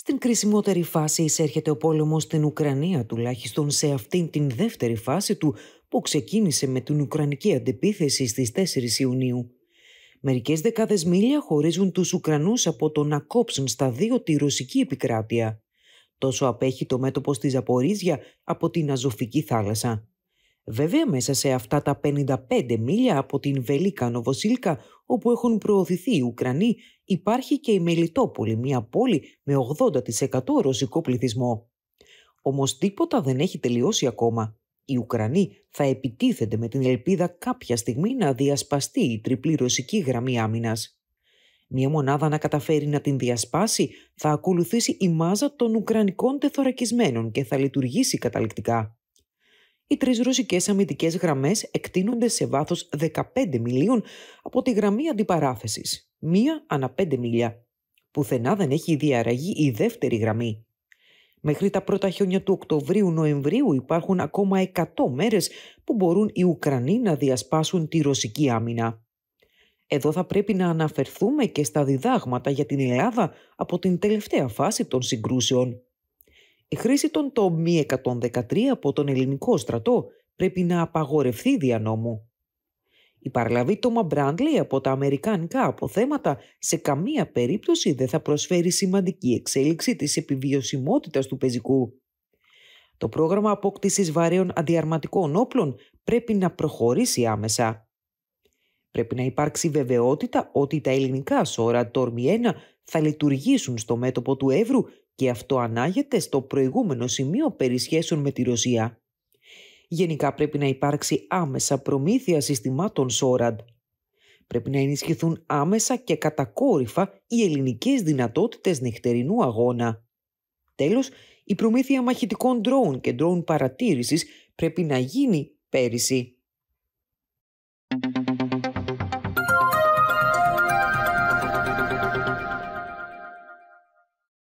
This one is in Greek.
Στην κρισιμότερη φάση εισέρχεται ο πόλεμος στην Ουκρανία, τουλάχιστον σε αυτήν την δεύτερη φάση του που ξεκίνησε με την Ουκρανική αντεπίθεση στις 4 Ιουνίου. Μερικές δεκάδες μίλια χωρίζουν τους Ουκρανούς από το να κόψουν στα δύο τη ρωσική επικράτεια. Τόσο απέχει το μέτωπο στη Ζαπορίζια από την Αζωφική θάλασσα. Βέβαια, μέσα σε αυτά τα 55 μίλια από την Βελίκα Νοβοσίλκα, όπου έχουν προωθηθεί οι Ουκρανοί, υπάρχει και η Μελιτόπολη, μια πόλη με 80% ρωσικό πληθυσμό. Όμως τίποτα δεν έχει τελειώσει ακόμα. Οι Ουκρανοί θα επιτίθενται με την ελπίδα κάποια στιγμή να διασπαστεί η τριπλή ρωσική γραμμή άμυνας. Μια μονάδα να καταφέρει να την διασπάσει θα ακολουθήσει η μάζα των Ουκρανικών τεθωρακισμένων και θα λειτουργήσει καταληκτικά. Οι τρεις ρωσικές αμυντικές γραμμές εκτείνονται σε βάθος 15 μιλίων από τη γραμμή αντιπαράθεσης, μία ανά 5 μιλιά. Πουθενά δεν έχει διαραγεί η δεύτερη γραμμή. Μέχρι τα πρώτα χιόνια του Οκτωβρίου-Νοεμβρίου υπάρχουν ακόμα 100 μέρες που μπορούν οι Ουκρανοί να διασπάσουν τη ρωσική άμυνα. Εδώ θα πρέπει να αναφερθούμε και στα διδάγματα για την Ελλάδα από την τελευταία φάση των συγκρούσεων. Η χρήση των το 113 από τον ελληνικό στρατό πρέπει να απαγορευθεί δια νόμου. Η παραλαβή του Μαμπράντλη από τα αμερικανικά αποθέματα σε καμία περίπτωση δεν θα προσφέρει σημαντική εξέλιξη της επιβιωσιμότητας του πεζικού. Το πρόγραμμα απόκτησης βαρέων αντιαρματικών όπλων πρέπει να προχωρήσει άμεσα. Πρέπει να υπάρξει βεβαιότητα ότι τα ελληνικά σώρα τόρμι 1 θα λειτουργήσουν στο μέτωπο του Εύρου και αυτό ανάγεται στο προηγούμενο σημείο περί σχέσεων με τη Ρωσία. Γενικά πρέπει να υπάρξει άμεσα προμήθεια συστημάτων ΣΟΡΑΝΤ. Πρέπει να ενισχυθούν άμεσα και κατακόρυφα οι ελληνικές δυνατότητες νυχτερινού αγώνα. Τέλος, η προμήθεια μαχητικών ντρόουν και ντρόουν παρατήρησης πρέπει να γίνει πέρυσι.